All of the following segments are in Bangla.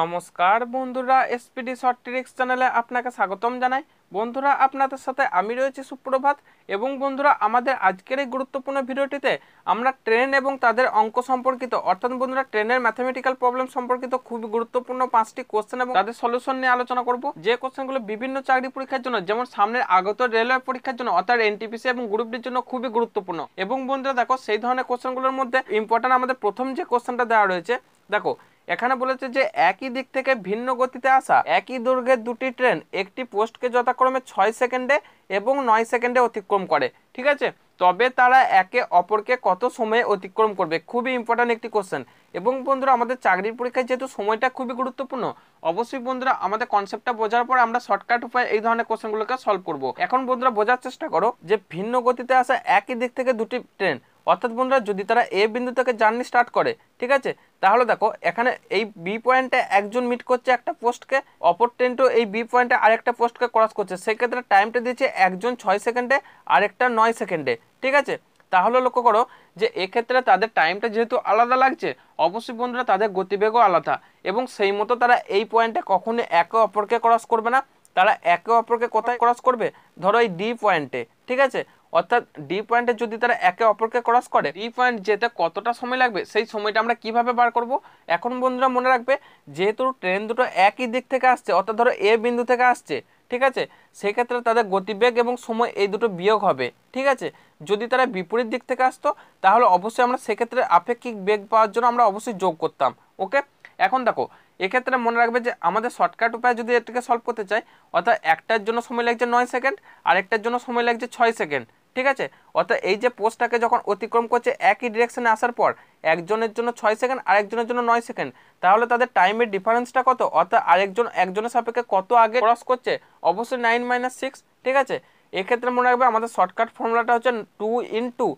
নমস্কার বন্ধুরা এসপিডি শর্ট ট্রিক্স চ্যানেলে আপনাকে স্বাগতম জানাই বন্ধুরা আপনাদের সাথে আমি রয়েছি সুপ্রভাত এবং বন্ধুরা আমাদের আজকের এই গুরুত্বপূর্ণ ভিডিওটিতে আমরা ট্রেন এবং তাদের অঙ্ক সম্পর্কিত অর্থাৎ বন্ধুরা ট্রেনের ম্যাথমেটিক্যাল প্রবলেম সম্পর্কিত খুবই গুরুত্বপূর্ণ পাঁচটি কোশ্চেন এবং তাদের সলিউশন নিয়ে আলোচনা করব যে কোশ্চেনগুলো বিভিন্ন চাকরি পরীক্ষার জন্য যেমন সামনের আগত রেলওয়ে পরীক্ষার জন্য অর্থাৎ এনটিপিসি এবং গ্রুপ ডির জন্য খুবই গুরুত্বপূর্ণ এবং বন্ধুরা দেখো সেই ধরনের কোশ্চেনগুলোর মধ্যে ইম্পর্টেন্ট আমাদের প্রথম যে কোশ্চেনটা দেওয়া রয়েছে দেখো এখানে বলেছে যে একই দিক থেকে ভিন্ন গতিতে আসা একই দুর্গের দুটি ট্রেন একটি পোস্টকে যথাক্রমে ছয় সেকেন্ডে এবং নয় সেকেন্ডে অতিক্রম করে ঠিক আছে তবে তারা একে অপরকে কত সময়ে অতিক্রম করবে খুবই ইম্পর্ট্যান্ট একটি কোশ্চেন এবং বন্ধুরা আমাদের চাকরির পরীক্ষায় যেহেতু সময়টা খুবই গুরুত্বপূর্ণ অবশ্যই বন্ধুরা আমাদের কনসেপ্টটা বোঝার পর আমরা শর্টকাট উপায়ে এই ধরনের কোশ্চেনগুলোকে সলভ করব এখন বন্ধুরা বোঝার চেষ্টা করো যে ভিন্ন গতিতে আসা একই দিক থেকে দুটি ট্রেন অর্থাৎ বন্ধুরা যদি তারা এ বিন্দু থেকে জার্নি স্টার্ট করে ঠিক আছে তাহলে দেখো এখানে এই বি পয়েন্টে একজন মিট করছে একটা পোস্টকে অপর ট্রেনটিও এই বি পয়েন্টে আরেকটা পোস্টকে ক্রস করছে সেক্ষেত্রে টাইমটা দিচ্ছে একজন ছয় সেকেন্ডে আরেকটা নয় সেকেন্ডে ঠিক আছে তাহলে লক্ষ্য করো যে এক্ষেত্রে তাদের টাইমটা যেহেতু আলাদা লাগছে অবশ্যই বন্ধুরা তাদের গতিবেগও আলাদা এবং সেই মতো তারা এই পয়েন্টে কখনো একে অপরকে ক্রস করবে না তারা একে অপরকে কোথায় ক্রস করবে ধরো এই ডি পয়েন্টে ঠিক আছে অর্থাৎ ডি পয়েন্টে যদি তারা একে অপরকে ক্রস করে ডি পয়েন্ট যেতে কতটা সময় লাগবে সেই সময়টা আমরা কিভাবে বার করব এখন বন্ধুরা মনে রাখবে যেহেতু ট্রেন দুটো একই দিক থেকে আসছে অর্থাৎ ধরো এ বিন্দু থেকে আসছে ঠিক আছে সেক্ষেত্রে তাদের গতিবেগ এবং সময় এই দুটো বিয়োগ হবে ঠিক আছে যদি তারা বিপরীত দিক থেকে আসতো তাহলে অবশ্যই আমরা সেক্ষেত্রে আপেক্ষিক বেগ পাওয়ার জন্য আমরা অবশ্যই যোগ করতাম ওকে এখন দেখো এক্ষেত্রে মনে রাখবে যে আমাদের শর্টকাট উপায় যদি এটাকে সলভ করতে চাই অর্থাৎ একটার জন্য সময় লাগছে নয় সেকেন্ড আরেকটার জন্য সময় লাগছে ছয় সেকেন্ড ঠিক আছে অর্থাৎ এই যে পোস্টটাকে যখন অতিক্রম করছে একই ডিরেকশনে আসার পর একজনের জন্য ছয় সেকেন্ড আরেকজনের জন্য নয় সেকেন্ড তাহলে তাদের টাইমের ডিফারেন্সটা কত অর্থাৎ আরেকজন একজনের সাপেক্ষে কত আগে ক্রস করছে অবশ্যই নাইন মাইনাস সিক্স ঠিক আছে এক্ষেত্রে মনে রাখবে আমাদের শর্টকাট ফর্মুলাটা হচ্ছে two into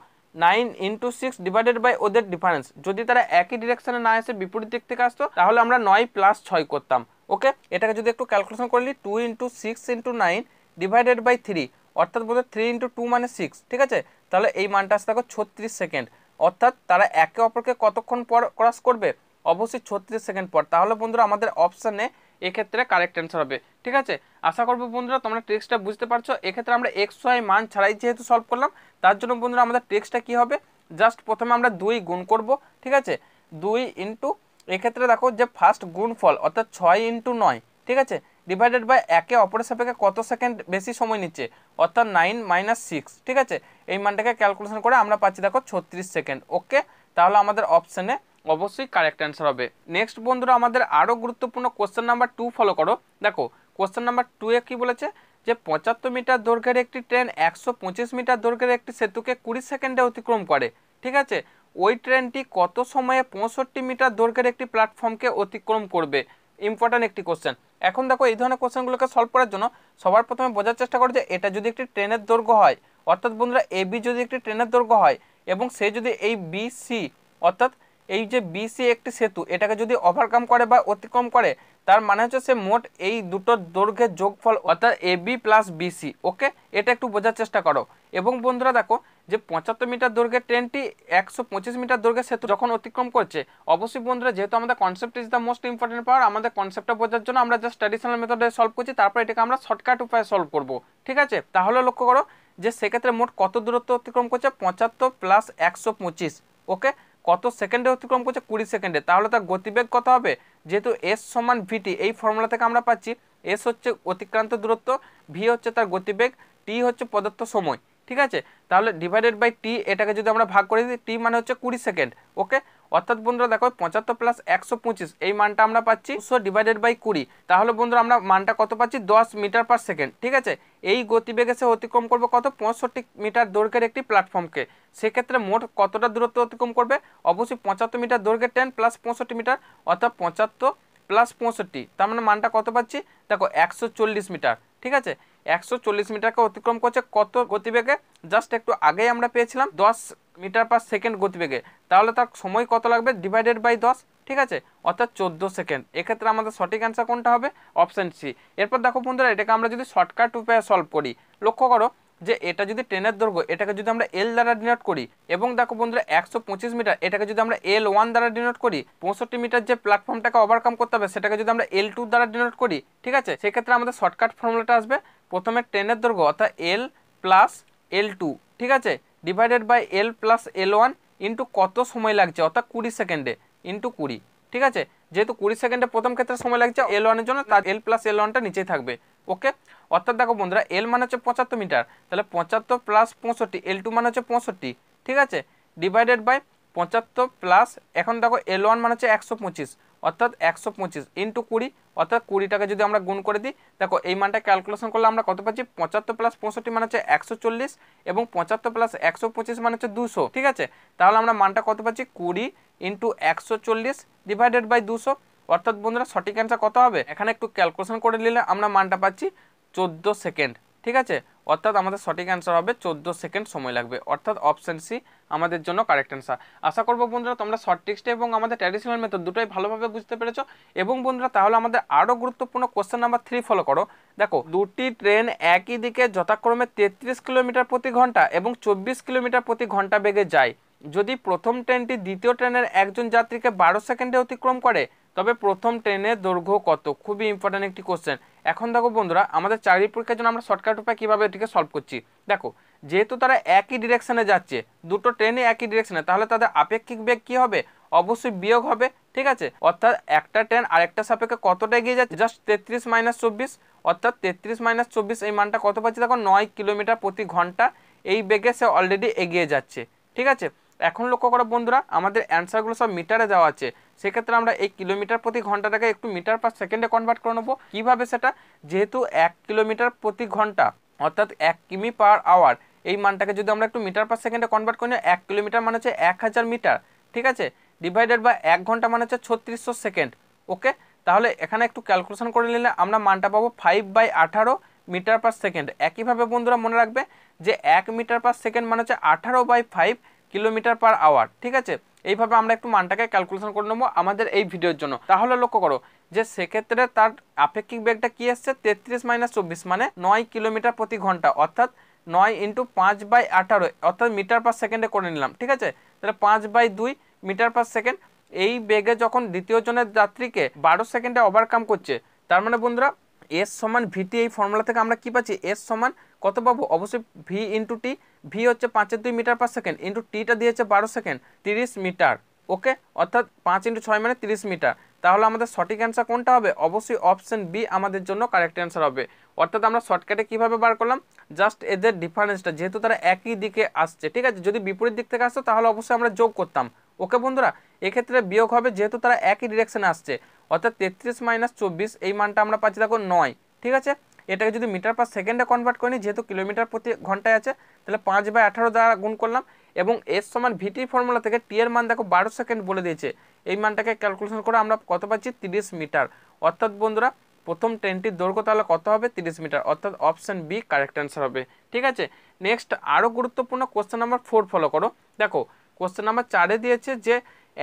nine into six divided by ওদের ডিফারেন্স যদি তারা একই ডিরেকশনে না এসে বিপরীত দিক থেকে আসতো তাহলে আমরা নয় প্লাস ছয় করতাম ওকে এটাকে যদি একটু ক্যালকুলেশন করলি two into six into nine divided by three অর্থাৎ বলতে থ্রি ইন্টু টু মানে সিক্স ঠিক আছে তাহলে এই মানটা আসতে থাকো ছত্রিশ সেকেন্ড অর্থাৎ তারা একে অপরকে কতক্ষণ পর ক্রস করবে অবশ্যই ছত্রিশ সেকেন্ড পর তাহলে বন্ধুরা আমাদের অপশানে এক্ষেত্রে কারেক্ট অ্যান্সার হবে ঠিক আছে আশা করবো বন্ধুরা তোমরা ট্রিক্সটা বুঝতে পারছো এক্ষেত্রে আমরা এক্স ওয়াই মান ছাড়াই যেহেতু সলভ করলাম তার জন্য বন্ধুরা আমাদের ট্রিক্সটা কী হবে জাস্ট প্রথমে আমরা দুই গুণ করব ঠিক আছে দুই ইন্টু এক্ষেত্রে দেখো যে ফার্স্ট গুণ ফল অর্থাৎ ছয় ইন্টু নয় ঠিক আছে ডিভাইডেড বাই একে অপরের সাপেক্ষে কত সেকেন্ড বেশি সময় নিচ্ছে অর্থাৎ নাইন মাইনাস সিক্স ঠিক আছে এই মানটাকে ক্যালকুলেশন করে আমরা পাচ্ছি দেখো ছত্রিশ সেকেন্ড ওকে তাহলে আমাদের অপশানে অবশ্যই কারেক্ট অ্যান্সার হবে নেক্সট বন্ধুরা আমাদের আরও গুরুত্বপূর্ণ কোশ্চেন নাম্বার টু ফলো করো দেখো কোশ্চেন নাম্বার টু এ কী বলেছে যে পঁচাত্তর মিটার দৈর্ঘ্যের একটি ট্রেন একশো পঁচিশ মিটার দৈর্ঘ্যের একটি সেতুকে কুড়ি সেকেন্ডে অতিক্রম করে ঠিক আছে ওই ট্রেনটি কত সময়ে পঁয়ষট্টি মিটার দৈর্ঘ্যের একটি প্ল্যাটফর্মকে অতিক্রম করবে ইম্পর্ট্যান্ট একটি কোশ্চেন এখন দেখো এই ধরনের কোশ্চেনগুলোকে সলভ করার জন্য সবার প্রথমে বোঝার চেষ্টা করো যে এটা যদি একটি ট্রেনের দৈর্ঘ্য হয় অর্থাৎ বন্ধুরা এ বি যদি একটি ট্রেনের দৈর্ঘ্য হয় এবং সে যদি এই বি সি অর্থাৎ এই যে বি সি একটি সেতু এটাকে যদি ওভারকাম করে বা অতিক্রম করে তার মানে হচ্ছে সে মোট এই দুটোর দৈর্ঘ্যের যোগফল অর্থাৎ A B plus C okay এটা একটু বোঝার চেষ্টা করো এবং বন্ধুরা দেখো যে পঁচাত্তর মিটার দৈর্ঘ্যের ট্রেনটি একশো পঁচিশ মিটার দৈর্ঘ্যের সেতু যখন অতিক্রম করছে অবশ্যই বন্ধুরা যেহেতু আমাদের concept is the most important power আমাদের কনসেপ্টটা বোঝার জন্য আমরা জাস্ট ট্র্যাডিশনাল মেথডে সলভ করছি তারপর এটাকে আমরা শর্টকাট উপায়ে সলভ করব ঠিক আছে তাহলে লক্ষ্য করো যে সেক্ষেত্রে মোট কত দূরত্ব অতিক্রম করছে পঁচাত্তর প্লাস একশো পঁচিশ ওকে কত সেকেন্ডে অতিক্রম করছে কুড়ি সেকেন্ডে তাহলে তার গতিবেগ কত হবে যেহেতু এস সমান ভিটি এই ফর্মুলা থেকে আমরা পাচ্ছি এস হচ্ছে অতিক্রান্ত দূরত্ব ভি হচ্ছে তার গতিবেগ টি হচ্ছে পদার্থ সময় ঠিক আছে তাহলে ডিভাইডেড বাই টি এটাকে যদি আমরা ভাগ করে দিই টি মানে হচ্ছে কুড়ি সেকেন্ড ওকে অর্থাৎ বন্ধুরা দেখো পঁচাত্তর প্লাস একশো পঁচিশ এই মানটা আমরা পাচ্ছি দুশো ডিভাইডেড বাই কুড়ি তাহলে বন্ধুরা আমরা মানটা কত পাচ্ছি দশ মিটার পার সেকেন্ড ঠিক আছে এই গতিবেগে সে অতিক্রম করবে কত পঁয়ষট্টি মিটার দৈর্ঘ্যের একটি প্ল্যাটফর্মকে সেক্ষেত্রে মোট কতটা দূরত্ব অতিক্রম করবে অবশ্যই পঁচাত্তর মিটার দৈর্ঘ্যের টেন প্লাস পঁয়ষট্টি মিটার অর্থাৎ পঁচাত্তর প্লাস পঁয়ষট্টি তার মানে মানটা কত পাচ্ছি দেখো একশো মিটার ঠিক আছে একশো মিটারকে অতিক্রম করছে কত গতিবেগে জাস্ট একটু আগেই আমরা পেয়েছিলাম দশ মিটার পার সেকেন্ড গতিবেগে তাহলে তার সময় কত লাগবে ডিভাইডেড বাই দশ ঠিক আছে অর্থাৎ চোদ্দো সেকেন্ড এক্ষেত্রে আমাদের সঠিক অ্যান্সার কোনটা হবে অপশান সি এরপর দেখো বন্ধুরা এটাকে আমরা যদি শর্টকাট উপায়ে সলভ করি লক্ষ্য করো যে এটা যদি ট্রেনের দৈর্ঘ্য এটাকে যদি আমরা এল দ্বারা ডিনোট করি এবং দেখো বন্ধুরা একশো পঁচিশ মিটার এটাকে যদি আমরা এল ওয়ান দ্বারা ডিনোট করি পঁয়ষট্টি মিটার যে প্ল্যাটফর্মটাকে ওভারকাম করতে হবে সেটাকে যদি আমরা এল টু দ্বারা ডিনোট করি ঠিক আছে সেক্ষেত্রে আমাদের শর্টকাট ফর্মুলাটা আসবে প্রথমে ট্রেনের দৈর্ঘ্য অর্থাৎ এল প্লাস এল টু ঠিক আছে divided by L plus L one into কত সময় লাগছে অর্থাৎ কুড়ি সেকেন্ডে ইন্টু কুড়ি ঠিক আছে যেহেতু কুড়ি সেকেন্ডে প্রথম ক্ষেত্রে সময় লাগছে এল ওয়ানের জন্য তার এল প্লাস এল ওয়ানটা নিচেই থাকবে ওকে অর্থাৎ দেখো বন্ধুরা এল মানে হচ্ছে পঁচাত্তর মিটার তাহলে পঁচাত্তর প্লাস পঁয়ষট্টি এল টু মানে হচ্ছে পঁয়ষট্টি ঠিক আছে ডিভাইডেড বাই পঁচাত্তর প্লাস এখন দেখো এল ওয়ান মানে হচ্ছে একশো পঁচিশ অর্থাৎ একশো পঁচিশ ইন্টু কুড়ি অর্থাৎ কুড়িটাকে যদি আমরা গুণ করে দিই দেখো এই মানটা ক্যালকুলেশন করলে আমরা কত পাচ্ছি পঁচাত্তর প্লাস পঁয়ষট্টি মানে হচ্ছে একশো চল্লিশ এবং পঁচাত্তর প্লাস একশো পঁচিশ মানে হচ্ছে দুশো ঠিক আছে তাহলে আমরা মানটা কত পাচ্ছি কুড়ি ইন্টু একশো চল্লিশ ডিভাইডেড বাই দুশো অর্থাৎ বন্ধুরা সঠিক অ্যান্সার কত হবে এখানে একটু ক্যালকুলেশন করে নিলে আমরা মানটা পাচ্ছি চোদ্দো সেকেন্ড ঠিক আছে অর্থাৎ আমাদের সঠিক অ্যান্সার হবে চোদ্দো সেকেন্ড সময় লাগবে অর্থাৎ অপশান সি আমাদের জন্য কারেক্ট অ্যান্সার আশা করবো বন্ধুরা তোমরা শর্ট টিক্সটে এবং আমাদের ট্র্যাডিশনাল মেথড দুটোই ভালোভাবে বুঝতে পেরেছো এবং বন্ধুরা তাহলে আমাদের আরও গুরুত্বপূর্ণ কোশ্চেন নাম্বার থ্রি ফলো করো দেখো দুটি ট্রেন একই দিকে যথাক্রমে তেত্রিশ কিলোমিটার প্রতি ঘন্টা এবং চব্বিশ কিলোমিটার প্রতি ঘন্টা বেগে যায় যদি প্রথম ট্রেনটি দ্বিতীয় ট্রেনের একজন যাত্রীকে বারো সেকেন্ডে অতিক্রম করে তবে প্রথম ট্রেনের দৈর্ঘ্য কত খুবই ইম্পর্ট্যান্ট একটি কোশ্চেন এখন দেখো বন্ধুরা আমাদের চাকরি পরীক্ষার জন্য আমরা শর্টকাট উপায় কীভাবে এটিকে সলভ করছি দেখো যেহেতু তারা একই ডিরেকশানে যাচ্ছে দুটো ট্রেনে একই ডিরেকশানে তাহলে তাদের আপেক্ষিক বেগ কী হবে অবশ্যই বিয়োগ হবে ঠিক আছে অর্থাৎ একটা ট্রেন আরেকটা সাপেক্ষে কতটা এগিয়ে যাচ্ছে জাস্ট তেত্রিশ মাইনাস চব্বিশ অর্থাৎ তেত্রিশ মাইনাস চব্বিশ এই মানটা কত পাচ্ছে দেখো নয় কিলোমিটার প্রতি ঘন্টা এই বেগে সে অলরেডি এগিয়ে যাচ্ছে ঠিক আছে এখন লক্ষ্য করো বন্ধুরা আমাদের অ্যান্সারগুলো সব মিটারে যাওয়া আছে সেক্ষেত্রে আমরা এই কিলোমিটার প্রতি ঘন্টাটাকে একটু মিটার পার সেকেন্ডে কনভার্ট করে নেবো কীভাবে সেটা যেহেতু এক কিলোমিটার প্রতি ঘন্টা অর্থাৎ এক কিমি পার আওয়ার এই মানটাকে যদি আমরা একটু মিটার পার সেকেন্ডে কনভার্ট করি এক কিলোমিটার মানে হচ্ছে এক হাজার মিটার ঠিক আছে ডিভাইডেড বা এক ঘন্টা মানে হচ্ছে ছত্রিশশো সেকেন্ড ওকে তাহলে এখানে একটু ক্যালকুলেশন করে নিলে আমরা মানটা পাবো ফাইভ বাই আঠারো মিটার পার সেকেন্ড একইভাবে বন্ধুরা মনে রাখবে যে এক মিটার পার সেকেন্ড মানে হচ্ছে আঠারো by five kilometre per hour ঠিক আছে এইভাবে আমরা একটু মানটাকে ক্যালকুলেশন করে নেবো আমাদের এই ভিডিওর জন্য তাহলে লক্ষ্য করো যে সেক্ষেত্রে তার আপেক্ষিক বেগটা কী এসছে তেত্রিশ মাইনাস চব্বিশ মানে নয় কিলোমিটার প্রতি ঘন্টা অর্থাৎ নয় ইন্টু পাঁচ বাই আঠারো অর্থাৎ মিটার পার সেকেন্ডে করে নিলাম ঠিক আছে তাহলে পাঁচ বাই দুই মিটার পার সেকেন্ড এই বেগে যখন দ্বিতীয় জনের যাত্রীকে বারো সেকেন্ডে ওভারকাম করছে তার মানে বন্ধুরা এস সমান ভিটি এই ফর্মুলা থেকে আমরা কি পাচ্ছি এস সমান কত পাবো অবশ্যই ভি ইন্টু টি ভি হচ্ছে পাঁচের দুই মিটার পার সেকেন্ড ইন্টু টিটা দিয়েছে বারো সেকেন্ড তিরিশ মিটার ওকে অর্থাৎ পাঁচ ইন্টু ছয় মানে তিরিশ মিটার তাহলে আমাদের সঠিক অ্যান্সার কোনটা হবে অবশ্যই অপশান বি আমাদের জন্য কারেক্ট অ্যান্সার হবে অর্থাৎ আমরা শর্টকাটে কীভাবে বার করলাম জাস্ট এদের ডিফারেন্সটা যেহেতু তারা একই দিকে আসছে ঠিক আছে যদি বিপরীত দিক থেকে আসতো তাহলে অবশ্যই আমরা যোগ করতাম ওকে বন্ধুরা এক্ষেত্রে বিয়োগ হবে যেহেতু তারা একই ডিরেকশানে আসছে অর্থাৎ তেত্রিশ মাইনাস চব্বিশ এই মানটা আমরা পাচ্ছি দেখো নয় ঠিক আছে এটাকে যদি মিটার পার সেকেন্ডে কনভার্ট করি যেহেতু কিলোমিটার প্রতি ঘন্টায় আছে তাহলে পাঁচ বাই আঠারো দ্বারা গুণ করলাম এবং এর সমান ভিটি ফর্মুলা থেকে টি এর মান দেখো বারো সেকেন্ড বলে দিয়েছে এই মানটাকে ক্যালকুলেশন করে আমরা কত পাচ্ছি তিরিশ মিটার অর্থাৎ বন্ধুরা প্রথম ট্রেনটির দৈর্ঘ্য তাহলে কত হবে তিরিশ মিটার অর্থাৎ অপশান বি কারেক্ট অ্যান্সার হবে ঠিক আছে নেক্সট আরও গুরুত্বপূর্ণ কোশ্চেন নাম্বার ফোর ফলো করো দেখো কোশ্চেন নাম্বার চারে দিয়েছে যে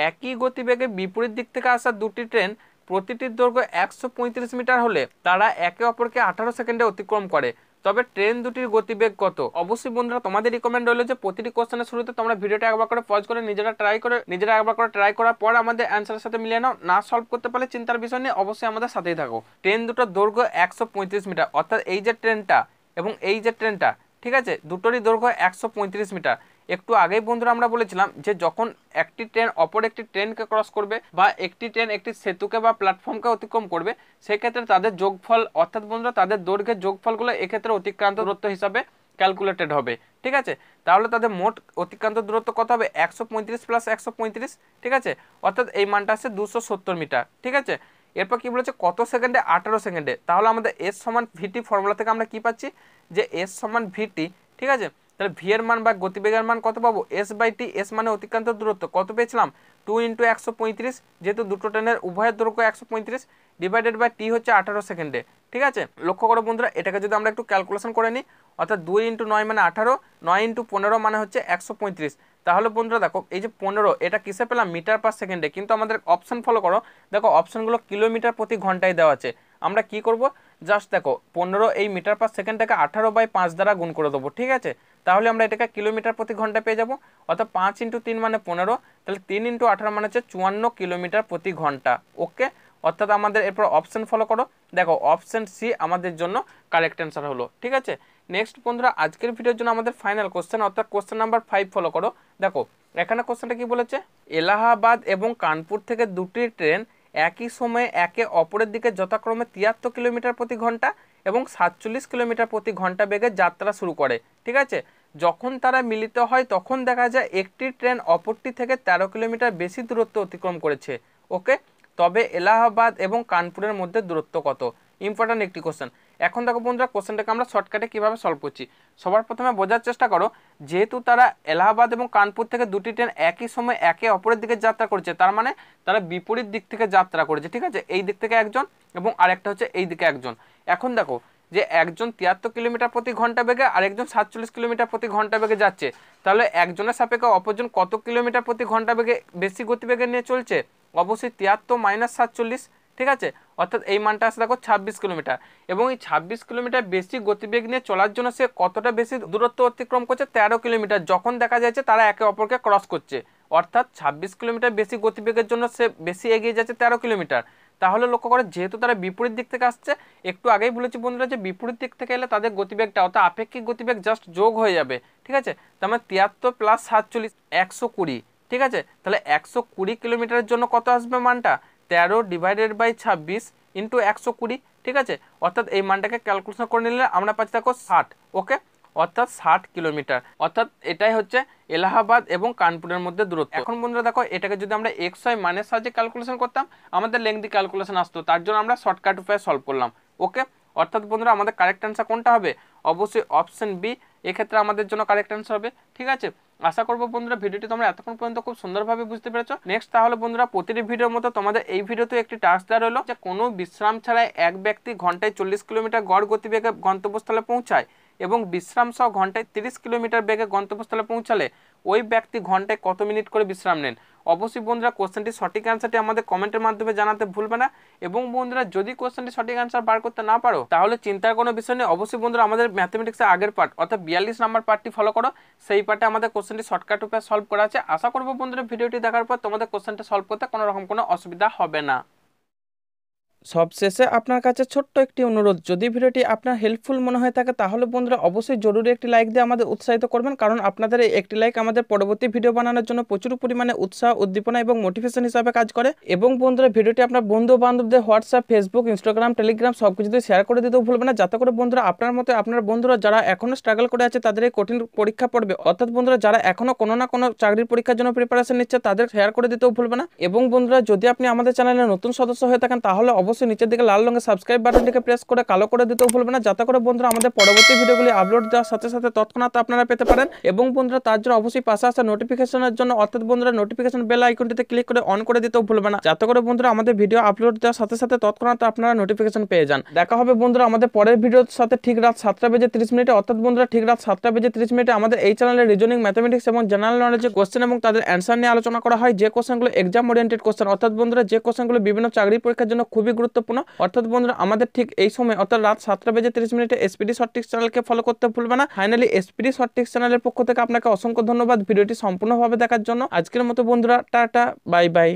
একই গতিবেগে বিপরীত দিক থেকে আসা দুটি ট্রেন প্রতিটির দৈর্ঘ্য একশো মিটার হলে তারা একে অপরকে আঠারো সেকেন্ডে অতিক্রম করে তবে ট্রেন দুটির গতিবেগ কত অবশ্যই বন্ধুরা তোমাদের রিকমেন্ড রইলো যে প্রতিটি কোশ্চেনের শুরুতে তোমরা ভিডিওটা একবার করে পজ করে নিজেরা ট্রাই করে নিজেরা একবার করে ট্রাই করার পর আমাদের অ্যান্সারের সাথে মিলিয়ে নাও না সলভ করতে পারলে চিন্তার বিষয় নিয়ে অবশ্যই আমাদের সাথেই থাকো ট্রেন দুটোর দৈর্ঘ্য একশো মিটার অর্থাৎ এই যে ট্রেনটা এবং এই যে ট্রেনটা ঠিক আছে দুটোরই দৈর্ঘ্য একশো মিটার একটু আগেই বন্ধুরা আমরা বলেছিলাম যে যখন একটি ট্রেন অপর একটি ট্রেনকে ক্রস করবে বা একটি ট্রেন একটি সেতুকে বা প্ল্যাটফর্মকে অতিক্রম করবে সেক্ষেত্রে তাদের যোগফল অর্থাৎ বন্ধুরা তাদের দৈর্ঘ্যের যোগফলগুলো এক্ষেত্রে অতিক্রান্ত দূরত্ব হিসাবে ক্যালকুলেটেড হবে ঠিক আছে তাহলে তাদের মোট অতিক্রান্ত দূরত্ব কত হবে একশো পঁয়ত্রিশ প্লাস একশো পঁয়ত্রিশ ঠিক আছে অর্থাৎ এই মানটা আছে দুশো সত্তর মিটার ঠিক আছে এরপর কী বলেছে কত সেকেন্ডে আঠারো সেকেন্ডে তাহলে আমাদের এস সমান ভিটি ফর্মুলা থেকে আমরা কি পাচ্ছি যে এস সমান ভিটি ঠিক আছে তাহলে ভি এর মান বা গতিবেগের মান কত পাবো এস বাই টি এস মানে অতিক্রান্ত দূরত্ব কত পেয়েছিলাম টু ইন্টু একশো পঁয়ত্রিশ যেহেতু দুটো ট্রেনের উভয়ের দূরক একশো পঁয়ত্রিশ ডিভাইডেড বাই টি হচ্ছে আঠারো সেকেন্ডে ঠিক আছে লক্ষ্য করো বন্ধুরা এটাকে যদি আমরা একটু ক্যালকুলেশন করে নিই অর্থাৎ দুই ইন্টু নয় মানে আঠারো নয় ইন্টু পনেরো মানে হচ্ছে একশো পঁয়ত্রিশ তাহলে বন্ধুরা দেখো এই যে পনেরো এটা কিসে পেলাম মিটার পার সেকেন্ডে কিন্তু আমাদের অপশান ফলো করো দেখো অপশানগুলো কিলোমিটার প্রতি ঘন্টায় দেওয়া আছে আমরা কি করব জাস্ট দেখো পনেরো এই মিটার পার সেকেন্ডটাকে আঠারো বাই পাঁচ দ্বারা গুণ করে দেবো ঠিক আছে তাহলে আমরা এটাকে কিলোমিটার প্রতি ঘন্টা পেয়ে যাবো অর্থাৎ পাঁচ ইন্টু তিন মানে পনেরো তাহলে তিন ইন্টু আঠারো মানে হচ্ছে চুয়ান্ন কিলোমিটার প্রতি ঘন্টা ওকে অর্থাৎ আমাদের এরপর অপশন ফলো করো দেখো অপশান সি আমাদের জন্য কারেক্ট অ্যান্সার হলো ঠিক আছে নেক্সট বন্ধুরা আজকের ভিডিওর জন্য আমাদের ফাইনাল কোশ্চেন অর্থাৎ কোশ্চেন নাম্বার ফাইভ ফলো করো দেখো এখানে কোশ্চেনটা কি বলেছে এলাহাবাদ এবং কানপুর থেকে দুটি ট্রেন একই সময়ে একে অপরের দিকে যথাক্রমে তিয়াত্তর কিলোমিটার প্রতি ঘন্টা এবং সাতচল্লিশ কিলোমিটার প্রতি ঘন্টা বেগে যাত্রা শুরু করে ঠিক আছে যখন তারা মিলিত হয় তখন দেখা যায় একটি ট্রেন অপরটি থেকে ১৩ কিলোমিটার বেশি দূরত্ব অতিক্রম করেছে ওকে তবে এলাহাবাদ এবং কানপুরের মধ্যে দূরত্ব কত ইম্পর্ট্যান্ট একটি কোশ্চেন এখন দেখো বন্ধুরা কোশ্চেনটাকে আমরা শর্টকাটে কীভাবে সলভ করছি সবার প্রথমে বোঝার চেষ্টা করো যেহেতু তারা এলাহাবাদ এবং কানপুর থেকে দুটি ট্রেন একই সময় একে অপরের দিকে যাত্রা করছে তার মানে তারা বিপরীত দিক থেকে যাত্রা করেছে ঠিক আছে এই দিক থেকে একজন এবং আরেকটা হচ্ছে এই দিকে একজন এখন দেখো যে একজন তিয়াত্তর কিলোমিটার প্রতি ঘন্টা বেগে আর একজন সাতচল্লিশ কিলোমিটার প্রতি ঘন্টা বেগে যাচ্ছে তাহলে একজনের সাপেক্ষে অপরজন কত কিলোমিটার প্রতি ঘন্টা বেগে বেশি গতিবেগে নিয়ে চলছে অবশ্যই তিয়াত্তর মাইনাস সাতচল্লিশ ঠিক আছে অর্থাৎ এই মানটা আসে দেখো ছাব্বিশ কিলোমিটার এবং এই ছাব্বিশ কিলোমিটার বেশি গতিবেগ নিয়ে চলার জন্য সে কতটা বেশি দূরত্ব অতিক্রম করছে তেরো কিলোমিটার যখন দেখা যাচ্ছে তারা একে অপরকে ক্রস করছে অর্থাৎ ছাব্বিশ কিলোমিটার বেশি গতিবেগের জন্য সে বেশি এগিয়ে যাচ্ছে তেরো কিলোমিটার তাহলে লক্ষ্য করে যেহেতু তারা বিপরীত দিক থেকে আসছে একটু আগেই বলেছি বন্ধুরা যে বিপরীত দিক থেকে এলে তাদের গতিবেগটা অর্থাৎ আপেক্ষিক গতিবেগ জাস্ট যোগ হয়ে যাবে ঠিক আছে তার মানে তিয়াত্তর প্লাস সাতচল্লিশ একশো কুড়ি ঠিক আছে তাহলে একশো কুড়ি কিলোমিটারের জন্য কত আসবে মানটা তেরো ডিভাইডেড বাই ছাব্বিশ ইন্টু একশো কুড়ি ঠিক আছে অর্থাৎ এই মানটাকে ক্যালকুলেশন করে নিলে আমরা পাচ্ছি থাকো ষাট ওকে অর্থাৎ ষাট কিলোমিটার অর্থাৎ এটাই হচ্ছে এলাহাবাদ এবং কানপুরের মধ্যে দূরত্ব এখন বন্ধুরা দেখো এটাকে যদি আমরা এক্স ওয়াই মানের সাহায্যে ক্যালকুলেশন করতাম আমাদের লেংদি ক্যালকুলেশন আসতো তার জন্য আমরা শর্টকাট উপায়ে সলভ করলাম ওকে অর্থাৎ বন্ধুরা আমাদের কারেক্ট অ্যান্সার কোনটা হবে অবশ্যই অপশান বি এক্ষেত্রে আমাদের জন্য কারেক্ট অ্যান্সার হবে ঠিক আছে আশা করবো বন্ধুরা ভিডিওটি তোমরা এতক্ষণ পর্যন্ত খুব সুন্দরভাবে বুঝতে পেরেছো নেক্সট তাহলে বন্ধুরা প্রতিটি ভিডিওর মতো তোমাদের এই ভিডিওতে একটি টাস্ক দেওয়া রইলো যে কোনো বিশ্রাম ছাড়াই এক ব্যক্তি ঘন্টায় চল্লিশ কিলোমিটার গড় গতিবেগে গন্তব্যস্থলে পৌঁছায় এবং বিশ্রাম সহ ঘন্টায় তিরিশ কিলোমিটার বেগে গন্তব্যস্থলে পৌঁছালে ওই ব্যক্তি ঘন্টায় কত মিনিট করে বিশ্রাম নেন অবশ্যই বন্ধুরা কোশ্চেনটি সঠিক অ্যান্সারটি আমাদের কমেন্টের মাধ্যমে জানাতে ভুলবে না এবং বন্ধুরা যদি কোশ্চেনটি সঠিক অ্যান্সার বার করতে না পারো তাহলে চিন্তার কোনো বিষয় নেই অবশ্যই বন্ধুরা আমাদের ম্যাথমেটিক্সের আগের পার্ট অর্থাৎ বিয়াল্লিশ নাম্বার পার্টটি ফলো করো সেই পার্টে আমাদের কোশ্চেনটি শর্টকাট উপায়ে সলভ করা আছে আশা করবো বন্ধুরা ভিডিওটি দেখার পর তোমাদের কোশ্চেনটা সলভ করতে কোনো রকম কোনো অসুবিধা হবে না সবশেষে আপনার কাছে ছোট্ট একটি অনুরোধ যদি ভিডিওটি আপনার হেল্পফুল মনে হয়ে থাকে তাহলে বন্ধুরা অবশ্যই জরুরি একটি লাইক দিয়ে আমাদের উৎসাহিত করবেন কারণ আপনাদের এই একটি লাইক আমাদের পরবর্তী ভিডিও বানানোর জন্য প্রচুর পরিমাণে উৎসাহ উদ্দীপনা এবং মোটিভেশন হিসাবে কাজ করে এবং বন্ধুরা ভিডিওটি আপনার বন্ধু বান্ধবদের হোয়াটসঅ্যাপ ফেসবুক ইনস্টাগ্রাম টেলিগ্রাম সব কিছুতে শেয়ার করে দিতেও ভুলবেন না যাতে করে বন্ধুরা আপনার মতো আপনার বন্ধুরা যারা এখনও স্ট্রাগল করে আছে তাদের এই কঠিন পরীক্ষা পড়বে অর্থাৎ বন্ধুরা যারা এখনও কোনো না কোনো চাকরির পরীক্ষার জন্য প্রিপারেশন নিচ্ছে তাদের শেয়ার করে দিতেও ভুলবে না এবং বন্ধুরা যদি আপনি আমাদের চ্যানেলে নতুন সদস্য হয়ে থাকেন তাহলে অবশ্যই অবশ্যই নিচের দিকে লাল রঙের সাবস্ক্রাইব বাটনটিকে প্রেস করে কালো করে দিতেও ভুলবেন না যাতে করে বন্ধুরা আমাদের পরবর্তী ভিডিওগুলি আপলোড দেওয়ার সাথে সাথে তৎক্ষণাৎ আপনারা পেতে পারেন এবং বন্ধুরা তার জন্য অবশ্যই পাশে আসা নোটিফিকেশনের জন্য অর্থাৎ বন্ধুরা নোটিফিকেশন বেল আইকনটিতে ক্লিক করে অন করে দিতেও ভুলবে না যাতে করে বন্ধুরা আমাদের ভিডিও আপলোড দেওয়ার সাথে সাথে তৎক্ষণাৎ আপনারা নোটিফিকেশন পেয়ে যান দেখা হবে বন্ধুরা আমাদের পরের ভিডিওর সাথে ঠিক রাত সাতটা বেজে তিরিশ মিনিটে অর্থাৎ বন্ধুরা ঠিক রাত সাতটা বেজে তিরিশ মিনিটে আমাদের এই চ্যানেলে রিজনিং ম্যাথামেটিক্স এবং জেনারেল নলেজ কোশ্চেন এবং তাদের অ্যান্সার নিয়ে আলোচনা করা হয় যে কোশ্চেনগুলো এক্সাম ওরিয়েন্টেড কোশ্চেন অর্থাৎ বন্ধুরা যে কোশ্চেনগুলো বিভিন্ন চাকরি পরীক্ষার জন্য খুবই গুরুত্বপূর্ণ অর্থাৎ বন্ধুরা আমাদের ঠিক এই সময় অর্থাৎ রাত সাতটা বেজে তিরিশ মিনিটে এসপিডি শর্টিক্স চ্যানেলকে ফলো করতে ভুলবে না ফাইনালি এসপিডি শর্টিক্স চ্যানেলের পক্ষ থেকে আপনাকে অসংখ্য ধন্যবাদ ভিডিওটি সম্পূর্ণভাবে দেখার জন্য আজকের মতো বন্ধুরা টাটা বাই বাই